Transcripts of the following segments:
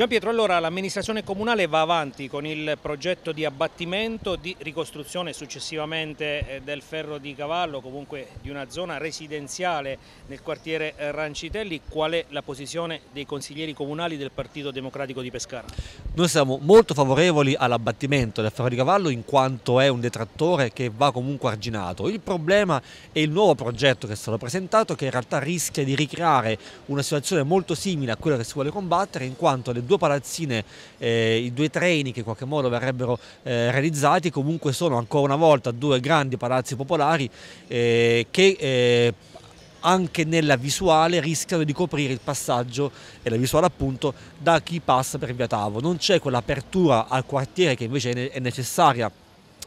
Gianpietro, allora l'amministrazione comunale va avanti con il progetto di abbattimento, di ricostruzione successivamente eh, del ferro di cavallo, comunque di una zona residenziale nel quartiere Rancitelli. Qual è la posizione dei consiglieri comunali del Partito Democratico di Pescara? Noi siamo molto favorevoli all'abbattimento del ferro di cavallo in quanto è un detrattore che va comunque arginato. Il problema è il nuovo progetto che è stato presentato che in realtà rischia di ricreare una situazione molto simile a quella che si vuole combattere in quanto le due due palazzine, eh, i due treni che in qualche modo verrebbero eh, realizzati, comunque sono ancora una volta due grandi palazzi popolari eh, che eh, anche nella visuale rischiano di coprire il passaggio e la visuale appunto da chi passa per via Tavo. Non c'è quell'apertura al quartiere che invece è necessaria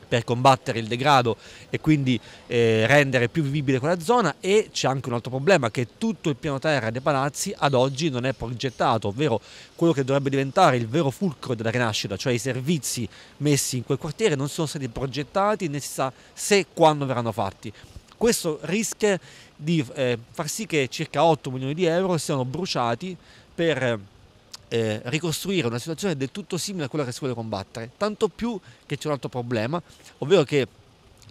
per combattere il degrado e quindi eh, rendere più vivibile quella zona e c'è anche un altro problema che tutto il piano terra dei palazzi ad oggi non è progettato, ovvero quello che dovrebbe diventare il vero fulcro della rinascita, cioè i servizi messi in quel quartiere non sono stati progettati né si sa se e quando verranno fatti. Questo rischia di eh, far sì che circa 8 milioni di euro siano bruciati per eh, ricostruire una situazione del tutto simile a quella che si vuole combattere, tanto più che c'è un altro problema, ovvero che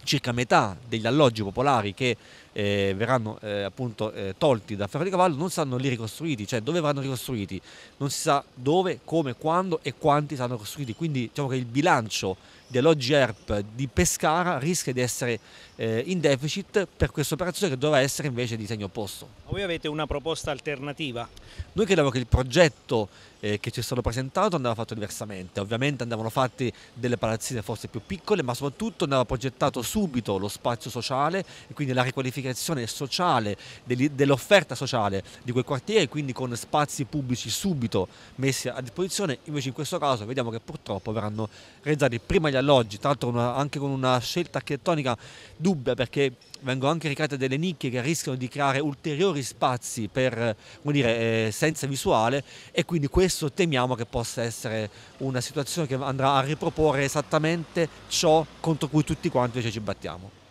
circa metà degli alloggi popolari che eh, verranno eh, appunto eh, tolti da ferro di cavallo non saranno lì ricostruiti, cioè dove verranno ricostruiti, non si sa dove, come, quando e quanti saranno costruiti, quindi diciamo che il bilancio dell'OGERP di Pescara rischia di essere eh, in deficit per questa operazione che dovrà essere invece di segno opposto. Ma voi avete una proposta alternativa? Noi crediamo che il progetto eh, che ci è stato presentato andava fatto diversamente, ovviamente andavano fatte delle palazzine forse più piccole ma soprattutto andava progettato subito lo spazio sociale e quindi la riqualificazione riqualificazione sociale, dell'offerta sociale di quel quartiere, quindi con spazi pubblici subito messi a disposizione, invece in questo caso vediamo che purtroppo verranno realizzati prima gli alloggi, tra l'altro anche con una scelta architettonica dubbia perché vengono anche ricreate delle nicchie che rischiano di creare ulteriori spazi per, come dire, eh, senza visuale e quindi questo temiamo che possa essere una situazione che andrà a riproporre esattamente ciò contro cui tutti quanti invece ci battiamo.